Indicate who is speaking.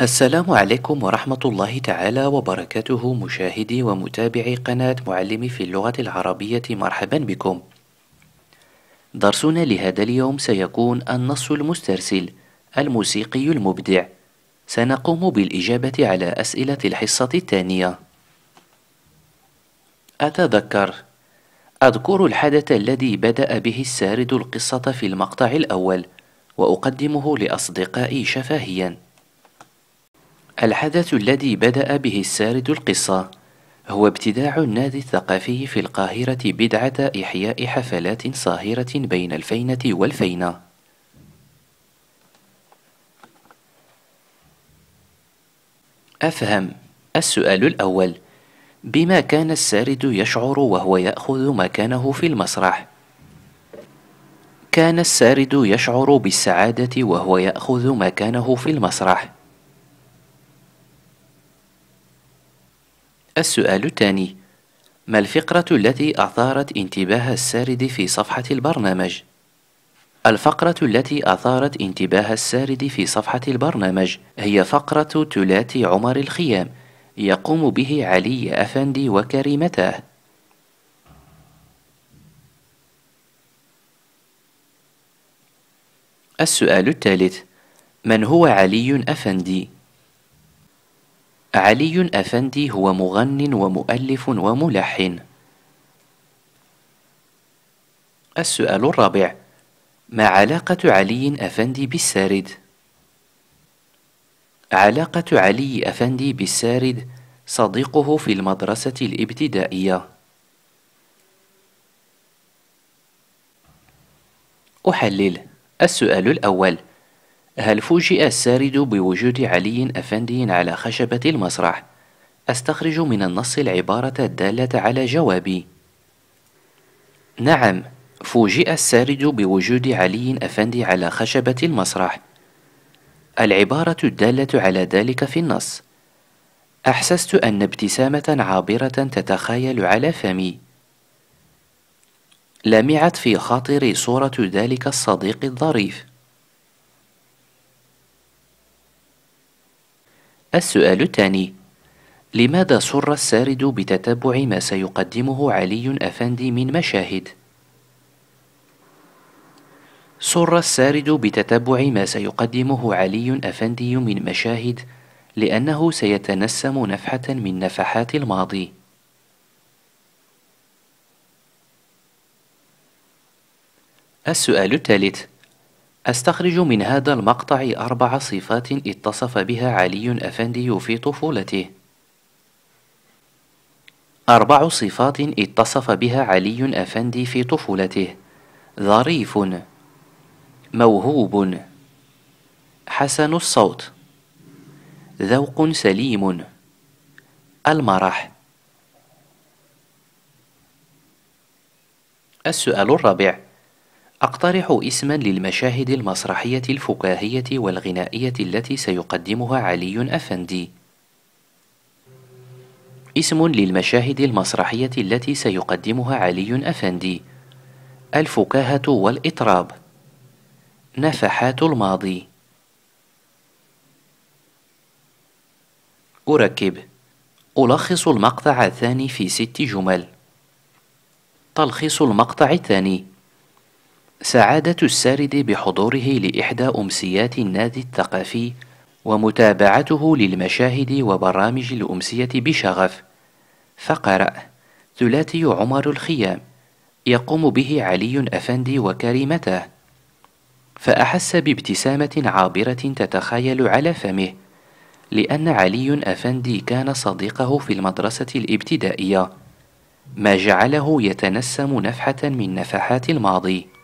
Speaker 1: السلام عليكم ورحمة الله تعالى وبركاته مشاهدي ومتابعي قناة معلمي في اللغة العربية مرحبا بكم درسنا لهذا اليوم سيكون النص المسترسل الموسيقي المبدع سنقوم بالإجابة على أسئلة الحصة الثانية أتذكر أذكر الحدث الذي بدأ به السارد القصة في المقطع الأول وأقدمه لأصدقائي شفاهياً الحدث الذي بدأ به السارد القصة هو ابتداع النادي الثقافي في القاهرة بدعة إحياء حفلات صاهرة بين الفينة والفينة أفهم السؤال الأول بما كان السارد يشعر وهو يأخذ مكانه في المسرح؟ كان السارد يشعر بالسعادة وهو يأخذ مكانه في المسرح السؤال الثاني ما الفقرة التي أثارت انتباه السارد في صفحة البرنامج؟ الفقرة التي أثارت انتباه السارد في صفحة البرنامج هي فقرة تلات عمر الخيام يقوم به علي أفندي وكريمتاه السؤال الثالث من هو علي أفندي؟ علي أفندي هو مغن ومؤلف وملحن السؤال الرابع ما علاقة علي أفندي بالسارد؟ علاقة علي أفندي بالسارد صديقه في المدرسة الابتدائية أحلل السؤال الأول هل فوجئ السارد بوجود علي أفندي على خشبة المسرح؟ أستخرج من النص العبارة الدالة على جوابي نعم فوجئ السارد بوجود علي أفندي على خشبة المسرح العبارة الدالة على ذلك في النص أحسست أن ابتسامة عابرة تتخيل على فمي لمعت في خاطري صورة ذلك الصديق الظريف السؤال الثاني لماذا سر السارد بتتبع ما سيقدمه علي أفندي من مشاهد؟ سر السارد بتتبع ما سيقدمه علي أفندي من مشاهد لأنه سيتنسم نفحة من نفحات الماضي السؤال الثالث أستخرج من هذا المقطع أربع صفات اتصف بها علي أفندي في طفولته أربع صفات اتصف بها علي أفندي في طفولته ظريف موهوب حسن الصوت ذوق سليم المرح السؤال الرابع أقترح اسما للمشاهد المسرحية الفكاهية والغنائية التي سيقدمها علي أفندي اسم للمشاهد المسرحية التي سيقدمها علي أفندي الفكاهة والإطراب نفحات الماضي أركب ألخص المقطع الثاني في ست جمل تلخيص المقطع الثاني سعادة السارد بحضوره لإحدى أمسيات النادي الثقافي ومتابعته للمشاهد وبرامج الأمسية بشغف فقرأ ثلاثي عمر الخيام يقوم به علي أفندي وكريمته فأحس بابتسامة عابرة تتخيل على فمه لأن علي أفندي كان صديقه في المدرسة الابتدائية ما جعله يتنسم نفحة من نفحات الماضي